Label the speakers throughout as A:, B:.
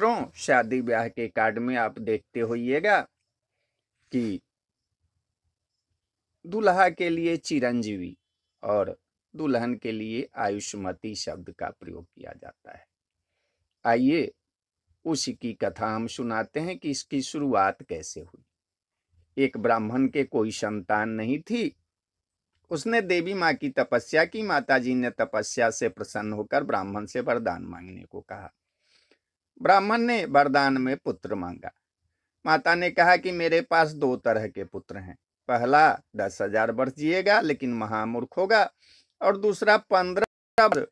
A: मित्रों शादी ब्याह के कार्ड में आप देखते होइएगा कि दूल्हा के लिए चिरंजीवी और दुल्हन के लिए आयुष्मती शब्द का प्रयोग किया जाता है आइए उसी की कथा हम सुनाते हैं कि इसकी शुरुआत कैसे हुई एक ब्राह्मण के कोई संतान नहीं थी उसने देवी माँ की तपस्या की माताजी ने तपस्या से प्रसन्न होकर ब्राह्मण से वरदान मांगने को कहा ब्राह्मण ने वरदान में पुत्र मांगा माता ने कहा कि मेरे पास दो तरह के पुत्र हैं पहला दस हजार वर्ष जिएगा लेकिन महामूर्ख होगा और दूसरा पंद्रह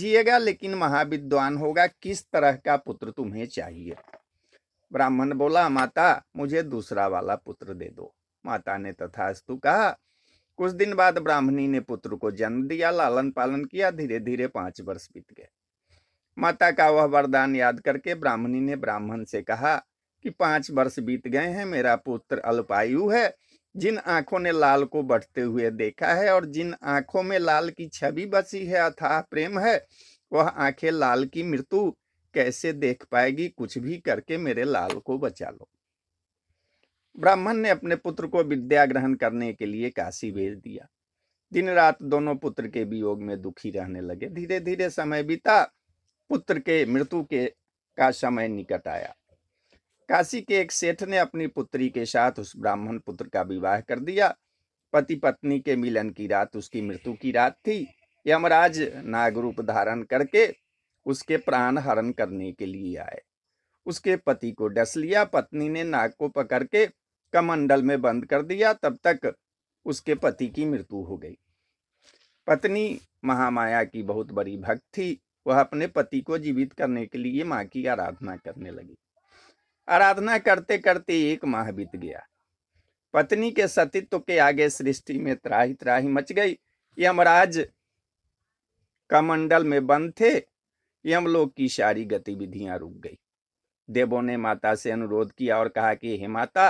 A: जिएगा लेकिन महाविद्वान होगा किस तरह का पुत्र तुम्हें चाहिए ब्राह्मण बोला माता मुझे दूसरा वाला पुत्र दे दो माता ने तथास्तु कहा कुछ दिन बाद ब्राह्मणी ने पुत्र को जन्म दिया लालन पालन किया धीरे धीरे पांच वर्ष बीत गए माता का वह वरदान याद करके ब्राह्मणी ने ब्राह्मण से कहा कि पांच वर्ष बीत गए हैं मेरा पुत्र अल्पायु है जिन आंखों ने लाल को बढ़ते हुए देखा है और जिन आंखों में लाल की छवि बसी है अथाह प्रेम है वह आंखें लाल की मृत्यु कैसे देख पाएगी कुछ भी करके मेरे लाल को बचा लो ब्राह्मण ने अपने पुत्र को विद्या ग्रहण करने के लिए काशी भेज दिया दिन रात दोनों पुत्र के वियोग में दुखी रहने लगे धीरे धीरे समय बीता पुत्र के मृत्यु के का समय निकट आया काशी के एक सेठ ने अपनी पुत्री के साथ उस ब्राह्मण पुत्र का विवाह कर दिया पति पत्नी के मिलन की रात उसकी मृत्यु की रात थी यमराज नागरूप धारण करके उसके प्राण हरण करने के लिए आए उसके पति को डस लिया पत्नी ने नाग को पकड़ के कमंडल में बंद कर दिया तब तक उसके पति की मृत्यु हो गई पत्नी महामाया की बहुत बड़ी भक्त थी वह अपने पति को जीवित करने के लिए माँ की आराधना करने लगी आराधना करते करते एक माह बीत गया पत्नी के सतीत्व के आगे सृष्टि में त्राही त्राही मच गई यमराज कमंडल में बंद थे यम लोग की सारी गतिविधियां रुक गई देवों ने माता से अनुरोध किया और कहा कि हे माता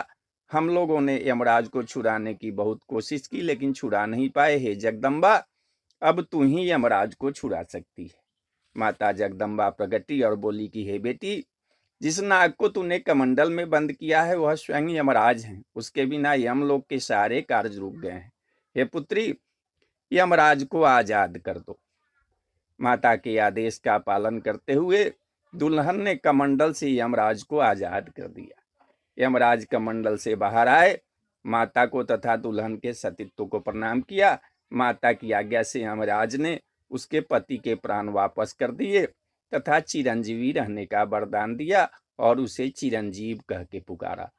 A: हम लोगों ने यमराज को छुड़ाने की बहुत कोशिश की लेकिन छुड़ा नहीं पाए हे जगदम्बा अब तू ही यमराज को छुड़ा सकती है माता जगदम्बा प्रगति और बोली कि हे बेटी जिस नाग को तूने कमंडल में बंद किया है वह स्वयं यमराज हैं उसके बिना यम लोग के सारे कार्य रुक गए हैं हे पुत्री यमराज को आजाद कर दो माता के आदेश का पालन करते हुए दुल्हन ने कमंडल से यमराज को आजाद कर दिया यमराज कमंडल से बाहर आए माता को तथा दुल्हन के सतीत्व को प्रणाम किया माता की आज्ञा से यमराज ने उसके पति के प्राण वापस कर दिए तथा चिरंजीवी रहने का वरदान दिया और उसे चिरंजीव कह के पुकारा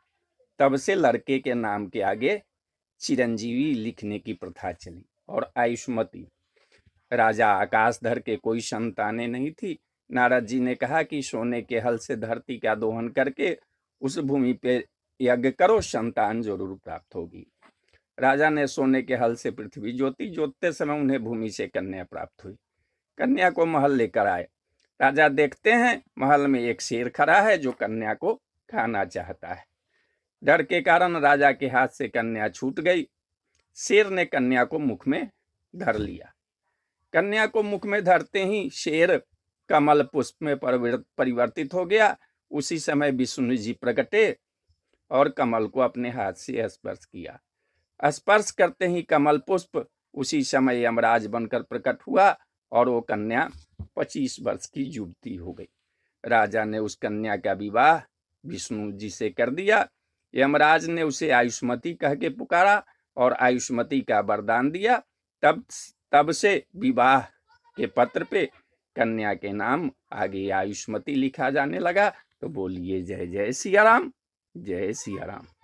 A: तब से लड़के के नाम के आगे चिरंजीवी लिखने की प्रथा चली और आयुष्मती राजा आकाशधर के कोई संतानें नहीं थी नारद जी ने कहा कि सोने के हल से धरती का दोहन करके उस भूमि पे यज्ञ करो संतान जरूर प्राप्त होगी राजा ने सोने के हल से पृथ्वी जोती जोतते समय उन्हें भूमि से कन्या प्राप्त हुई कन्या को महल लेकर आए राजा देखते हैं महल में एक शेर खड़ा है जो कन्या को खाना चाहता है डर के कारण राजा के हाथ से कन्या छूट गई शेर ने कन्या को मुख में धर लिया कन्या को मुख में धरते ही शेर कमल पुष्प में परिवर्तित हो गया उसी समय विष्णु जी प्रकटे और कमल को अपने हाथ से स्पर्श किया स्पर्श करते ही कमल पुष्प उसी समय यमराज बनकर प्रकट हुआ और वो कन्या पच्चीस वर्ष की युवती हो गई राजा ने उस कन्या का विवाह विष्णु जी से कर दिया यमराज ने उसे आयुष्मती कह के पुकारा और आयुष्मती का वरदान दिया तब तब से विवाह के पत्र पे कन्या के नाम आगे आयुष्मती लिखा जाने लगा तो बोलिए जय जय सियाराम जय सियाराम